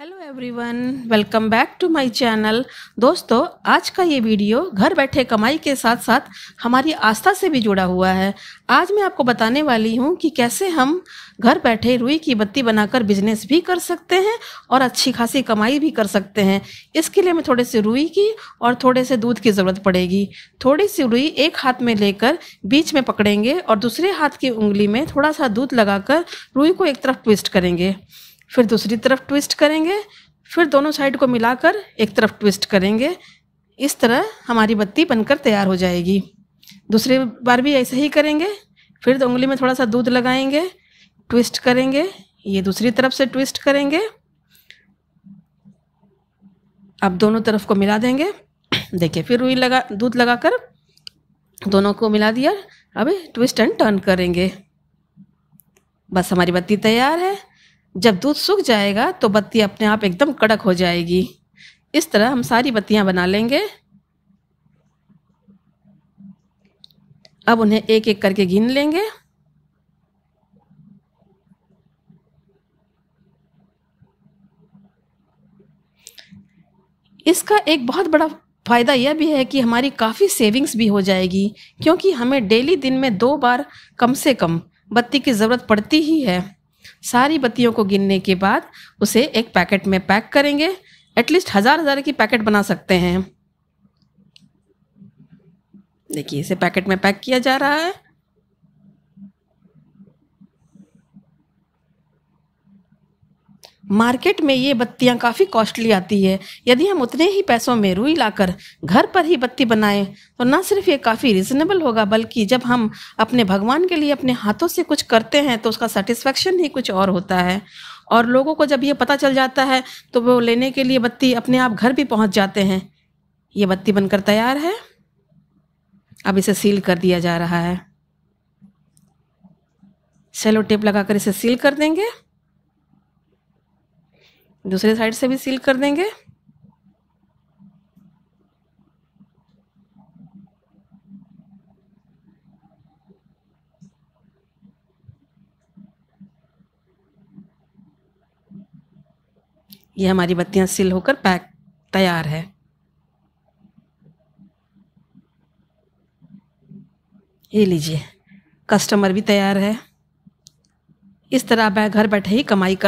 hello everyone welcome back to my channel दोस्तों आज का ये वीडियो घर बैठे कमाई के साथ साथ हमारी आस्था से भी जुड़ा हुआ है आज मैं आपको बताने वाली हूँ कि कैसे हम घर बैठे रुई की बत्ती बनाकर बिजनेस भी कर सकते हैं और अच्छी खासी कमाई भी कर सकते हैं इसके लिए हमें थोड़े से रुई की और थोड़े से दूध की ज़रूरत पड़ेगी थोड़ी सी रुई एक हाथ में लेकर बीच में पकड़ेंगे और दूसरे हाथ की उंगली में थोड़ा सा दूध लगाकर रुई को एक तरफ ट्विस्ट करेंगे फिर दूसरी तरफ ट्विस्ट करेंगे फिर दोनों साइड को मिलाकर एक तरफ ट्विस्ट करेंगे इस तरह हमारी बत्ती बनकर तैयार हो जाएगी दूसरी बार भी ऐसे ही करेंगे फिर तो उंगली में थोड़ा सा दूध लगाएंगे ट्विस्ट करेंगे ये दूसरी तरफ से ट्विस्ट करेंगे अब दोनों तरफ को मिला देंगे देखिए फिर रुई लगा दूध लगाकर दोनों को मिला दिया अब ट्विस्ट एंड टर्न करेंगे बस हमारी बत्ती तैयार है जब दूध सूख जाएगा तो बत्ती अपने आप एकदम कड़क हो जाएगी इस तरह हम सारी बत्तियां बना लेंगे अब उन्हें एक एक करके गिन लेंगे इसका एक बहुत बड़ा फ़ायदा यह भी है कि हमारी काफ़ी सेविंग्स भी हो जाएगी क्योंकि हमें डेली दिन में दो बार कम से कम बत्ती की ज़रूरत पड़ती ही है सारी बत्तियों को गिनने के बाद उसे एक पैकेट में पैक करेंगे एटलीस्ट हजार हजार की पैकेट बना सकते हैं देखिए इसे पैकेट में पैक किया जा रहा है मार्केट में ये बत्तियाँ काफ़ी कॉस्टली आती है यदि हम उतने ही पैसों में रुई लाकर घर पर ही बत्ती बनाएं तो ना सिर्फ ये काफ़ी रिजनेबल होगा बल्कि जब हम अपने भगवान के लिए अपने हाथों से कुछ करते हैं तो उसका सेटिस्फेक्शन ही कुछ और होता है और लोगों को जब ये पता चल जाता है तो वो लेने के लिए बत्ती अपने आप घर भी पहुँच जाते हैं ये बत्ती बनकर तैयार है अब इसे सील कर दिया जा रहा है सेलो टेप लगाकर इसे सील कर देंगे दूसरे साइड से भी सील कर देंगे ये हमारी बत्तियां सील होकर पैक तैयार है ये लीजिए कस्टमर भी तैयार है इस तरह आप घर बैठे ही कमाई कर